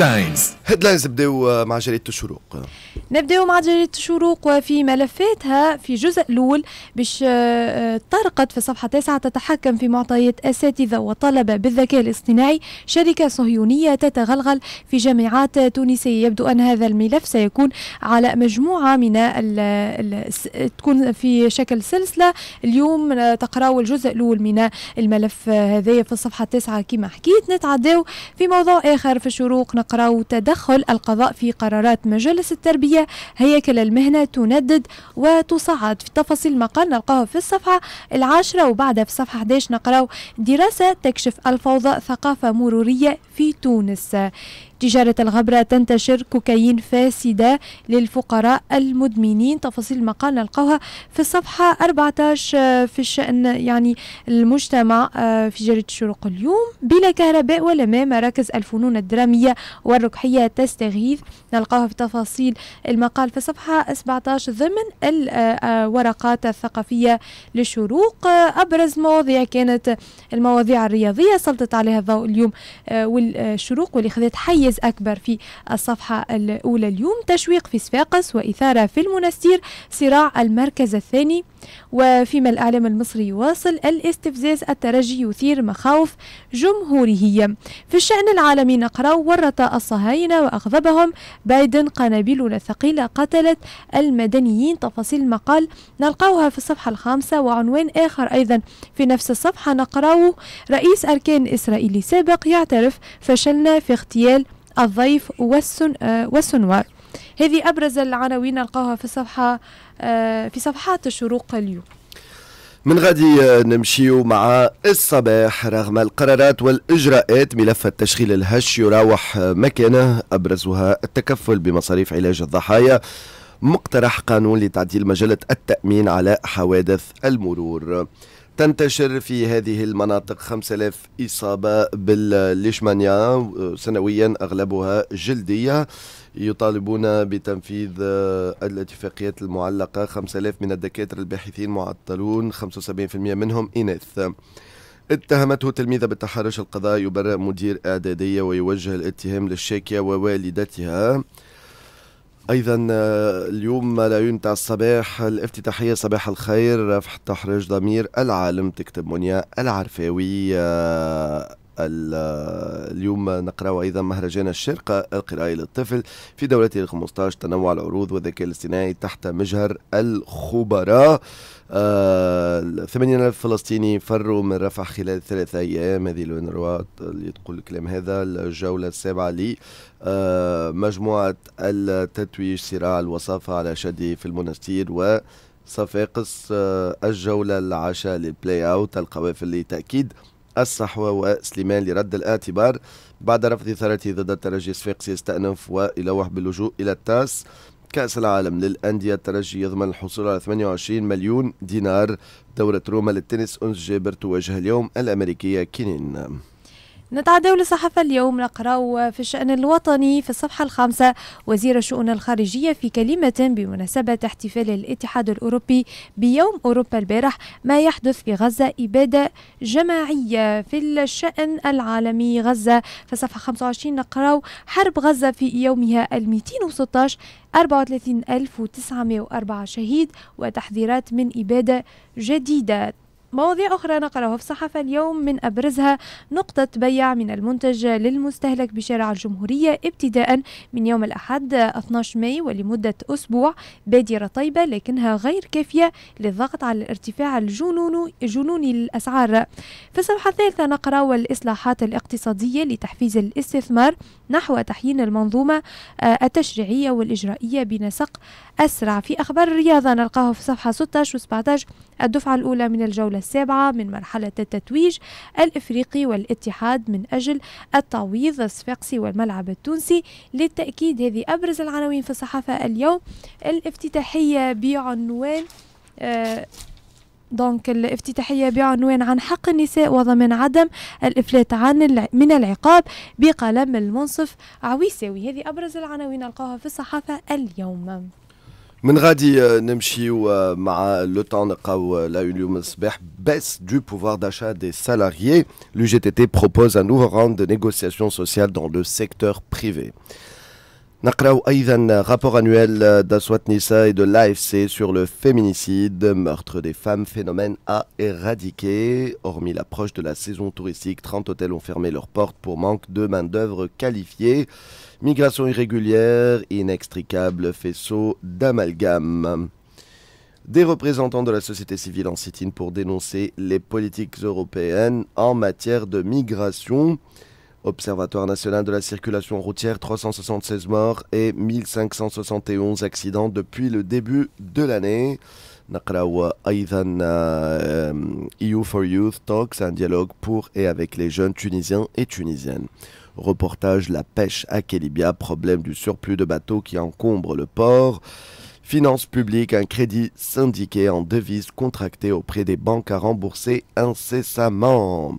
هيدلاينز هيدلاينز نبداو آه، مع جريده الشروق نبداو مع جريده الشروق وفي ملفاتها في الجزء الاول باش آه، آه، طرقت في صفحه 9 تتحكم في معطيات اساتذه وطلبه بالذكاء الاصطناعي شركه صهيونيه تتغلغل في جامعات تونسيه يبدو ان هذا الملف سيكون على مجموعه من الـ الـ تكون في شكل سلسله اليوم تقراو الجزء الاول من الملف هذايا في الصفحه 9 كما حكيت نتعداو في موضوع اخر في الشروق الفقرة وتدخل القضاء في قرارات مجالس التربية هيكل المهنة تندد وتصعد في تفاصيل المقال نلقاه في الصفحة العاشرة وبعدها في الصفحة 11 نقرأ دراسة تكشف الفوضى ثقافة مرورية في تونس تجارة الغبرة تنتشر كوكايين فاسدة للفقراء المدمنين تفاصيل المقال نلقاها في الصفحة 14 في الشأن يعني المجتمع آه، في جريدة الشروق اليوم بلا كهرباء ولا ماء مراكز الفنون الدرامية والركحية تستغيث نلقاها في تفاصيل المقال في الصفحة 17 ضمن الورقات الثقافية للشروق أبرز مواضيع كانت المواضيع الرياضية سلطت عليها الضوء اليوم آه، والشروق واللي خذت حيز تركيز أكبر في الصفحة الأولى اليوم تشويق في صفاقس وإثارة في المنستير صراع المركز الثاني وفيما الإعلام المصري يواصل الاستفزاز الترجي يثير مخاوف جمهوره في الشأن العالمي نقرأ ورط الصهاينة وأغضبهم بايدن قنابلنا الثقيلة قتلت المدنيين تفاصيل المقال نلقاوها في الصفحة الخامسة وعنوان آخر أيضا في نفس الصفحة نقرأه رئيس أركان إسرائيلي سابق يعترف فشلنا في اغتيال الضيف والسن آه، والسنوار هذه أبرز العناوين نلقاها في الصفحة آه، في صفحات الشروق اليوم من غادي آه، نمشيو مع الصباح رغم القرارات والإجراءات ملف التشغيل الهش يراوح مكانه أبرزها التكفل بمصاريف علاج الضحايا مقترح قانون لتعديل مجلة التأمين على حوادث المرور تنتشر في هذه المناطق 5000 إصابة بالليشمانيا سنويا أغلبها جلدية يطالبون بتنفيذ آه، الاتفاقيات المعلقة 5000 من الدكاترة الباحثين معطلون 75% منهم إناث اتهمته تلميذة بالتحرش القضاء يبرأ مدير إعدادية ويوجه الاتهام للشاكية ووالدتها ايضا آه، اليوم ملايين تاع الصباح الافتتاحيه صباح الخير رفح رج ضمير العالم تكتب منيا العرفاوي آه، اليوم نقرأ أيضا مهرجان الشرقة القرائي للطفل في دولة 15 تنوع العروض والذكاء الاصطناعي تحت مجهر الخبراء آه 8000 فلسطيني فروا من رفح خلال ثلاثة أيام هذه الأونروا اللي تقول الكلام هذا الجولة السابعة لي آه مجموعة التتويج صراع الوصافة على شدي في المنستير و صفاقس آه الجولة العاشرة للبلاي أوت القوافل لتأكيد الصحوة وسليمان لرد الاعتبار بعد رفض ثرته ضد الترجي الصفاقسي يستأنف ويلوح باللجوء إلى التاس كأس العالم للأندية الترجي يضمن الحصول على 28 مليون دينار دورة روما للتنس أنس جابر تواجه اليوم الأمريكية كينين نتعداو لصحافة اليوم نقرأ في الشأن الوطني في الصفحة الخامسة وزير الشؤون الخارجية في كلمة بمناسبة احتفال الاتحاد الأوروبي بيوم أوروبا البارح ما يحدث في غزة إبادة جماعية في الشأن العالمي غزة في الصفحة 25 نقرأ حرب غزة في يومها ال216 34904 شهيد وتحذيرات من إبادة جديدة مواضيع أخرى نقلها في صحف اليوم من أبرزها نقطة بيع من المنتج للمستهلك بشارع الجمهورية ابتداء من يوم الأحد 12 ماي ولمدة أسبوع بادرة طيبة لكنها غير كافية للضغط على الارتفاع الجنون جنون الأسعار في الصفحة الثالثة نقرأ والإصلاحات الاقتصادية لتحفيز الاستثمار نحو تحيين المنظومة آه، التشريعية والإجرائية بنسق أسرع في أخبار الرياضة نلقاه في صفحة 16 و 17 الدفعة الأولى من الجولة السابعة من مرحلة التتويج الإفريقي والاتحاد من أجل التعويض الصفاقسي والملعب التونسي للتأكيد هذه أبرز العناوين في الصحافة اليوم الافتتاحية بعنوان آه دونك الافتتاحية بعنوان عن حق النساء وضمان عدم الإفلات عن من العقاب بقلم المنصف عويساوي هذه أبرز العناوين نلقاها في الصحافة اليوم من Nemchi ou temps de طون la لا baisse du pouvoir d'achat des salariés. L'UGTT propose un nouveau round de négociations sociales dans le secteur privé. نقرأ Ivan rapport annuel d'Aswat Nissa et de l'AFC sur le féminicide, meurtre des femmes, phénomène à éradiquer. Hormis l'approche de la saison touristique, 30 hôtels ont fermé leurs portes pour manque de main-d'œuvre qualifiée. Migration irrégulière, inextricable faisceau d'amalgame. Des représentants de la société civile en sit pour dénoncer les politiques européennes en matière de migration. Observatoire national de la circulation routière, 376 morts et 1571 accidents depuis le début de l'année. نقراو ايضا EU for Youth Talks, un dialogue pour et avec les jeunes tunisiens et tunisiennes. Reportage La pêche à Kelibia, problème du surplus de bateaux qui encombre le port. Finances publiques, un crédit syndiqué en devises contracté auprès des banques à rembourser incessamment.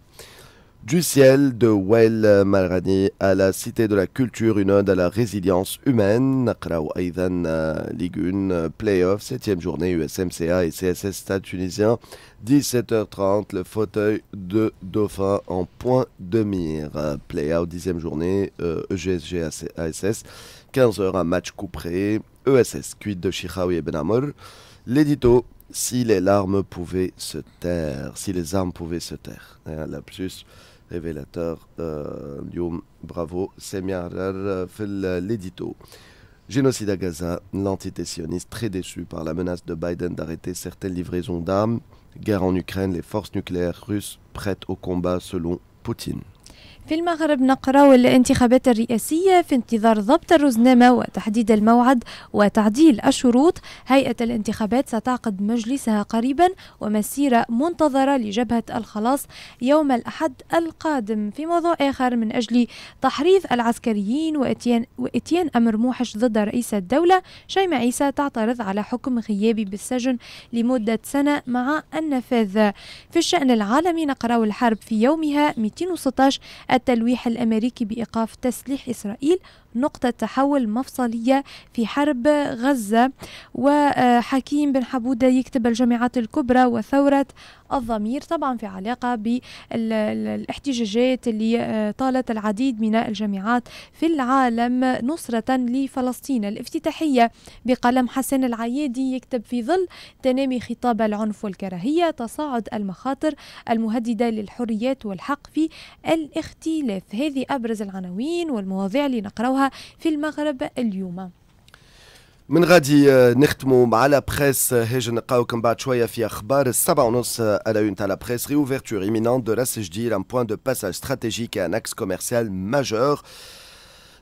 Du ciel de Well Malrani à la cité de la culture, une ode à la résilience humaine. Naqraou Aïdan euh, Ligun, euh, playoff, 7 journée USMCA et CSS Stade tunisien, 17h30, le fauteuil de Dauphin en point de mire. Playout, 10 journée EGSG ASS, 15h, un match couperé, ESS, cuite de Chihaoui et Benamor. L'édito, si les larmes pouvaient se taire, si les armes pouvaient se taire. Hein, plus... Révélateur euh, Lyon, bravo, Semiar, euh, l'édito. Génocide à Gaza, l'entité sioniste très déçue par la menace de Biden d'arrêter certaines livraisons d'armes. Guerre en Ukraine, les forces nucléaires russes prêtes au combat selon Poutine. في المغرب نقرأ الانتخابات الرئاسية في انتظار ضبط الرزنامة وتحديد الموعد وتعديل الشروط هيئة الانتخابات ستعقد مجلسها قريبا ومسيرة منتظرة لجبهة الخلاص يوم الأحد القادم في موضوع آخر من أجل تحريض العسكريين وإتيان, وإتيان أمر موحش ضد رئيس الدولة شيماء عيسى تعترض على حكم غيابي بالسجن لمدة سنة مع النفاذ في الشأن العالمي نقرأ الحرب في يومها 216 التلويح الأمريكي بإيقاف تسليح إسرائيل نقطة تحول مفصلية في حرب غزة وحكيم بن حبودة يكتب الجامعات الكبرى وثورة الضمير طبعا في علاقة بالاحتجاجات اللي آه، طالت العديد من الجامعات في العالم نصرة لفلسطين الافتتاحية بقلم حسن العيادي يكتب في ظل تنامي خطاب العنف والكراهية تصاعد المخاطر المهددة للحريات والحق في الاختلاف هذه أبرز العناوين والمواضيع اللي نقراوها نشوفوها في المغرب اليوم من غادي آه، نختموا مع لا بريس آه، هيج نلقاوكم بعد شويه في اخبار السبعة ونص على اون تاع لا بريس ريوفيرتور ايمينون دو راس جدير ان بوان دو باساج استراتيجيك ان اكس كوميرسيال ماجور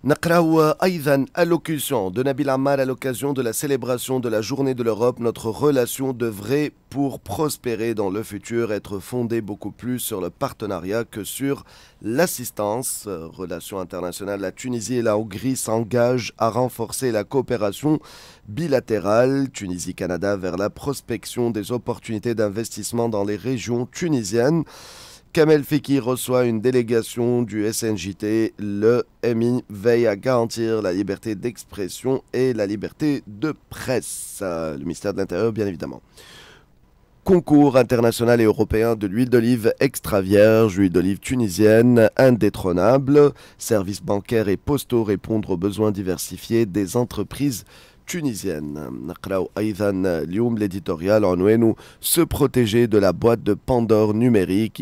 Nakraoua euh, Aïdan, allocution de Nabil Ammar à l'occasion de la célébration de la journée de l'Europe, notre relation devrait, pour prospérer dans le futur, être fondée beaucoup plus sur le partenariat que sur l'assistance. Relations internationales, la Tunisie et la Hongrie s'engagent à renforcer la coopération bilatérale Tunisie-Canada vers la prospection des opportunités d'investissement dans les régions tunisiennes. Kamel Fiki reçoit une délégation du SNJT. Le MI veille à garantir la liberté d'expression et la liberté de presse. Le ministère de l'Intérieur, bien évidemment. Concours international et européen de l'huile d'olive extra vierge, huile d'olive tunisienne indétrônable. Services bancaires et postaux répondre aux besoins diversifiés des entreprises tunisienne. l'éditorial en اليوم l'éditorial se protéger de la boîte de Pandore numérique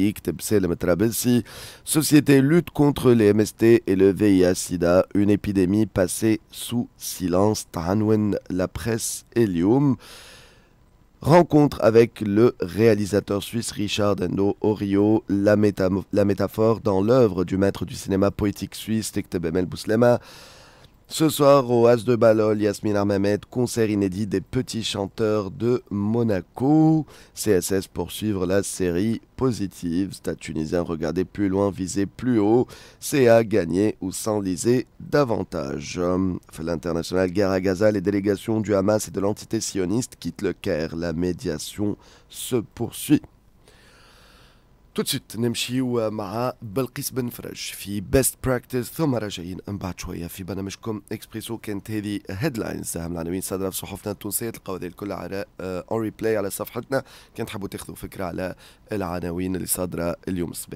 Société lutte contre les MST et le VIH-Sida, une épidémie passée sous silence. tanwen la presse Lioum Rencontre avec le réalisateur suisse Richard Endo Orio, la, métaphore dans l'œuvre du maître du cinéma poétique suisse Tektebemel Bouslema. Ce soir, au As de Balol, Yasmin Armamed, concert inédit des petits chanteurs de Monaco. CSS poursuivre la série positive. Stade tunisien regardez plus loin, viser plus haut. CA gagner ou s'enliser davantage. L'international guerre à Gaza, les délégations du Hamas et de l'entité sioniste quittent le Caire. La médiation se poursuit. توت سيت نمشيو مع بلقيس بن فرج في بيست براكتس ثم راجعين من بعد شويه في برنامجكم اكسبريسو كانت هذه هيدلاينز اهم العناوين صادره في صحفنا التونسيه تلقاو هذه الكل على اون آه، ريبلاي على صفحتنا كان تحبوا تاخذوا فكره على العناوين اللي صادره اليوم الصباح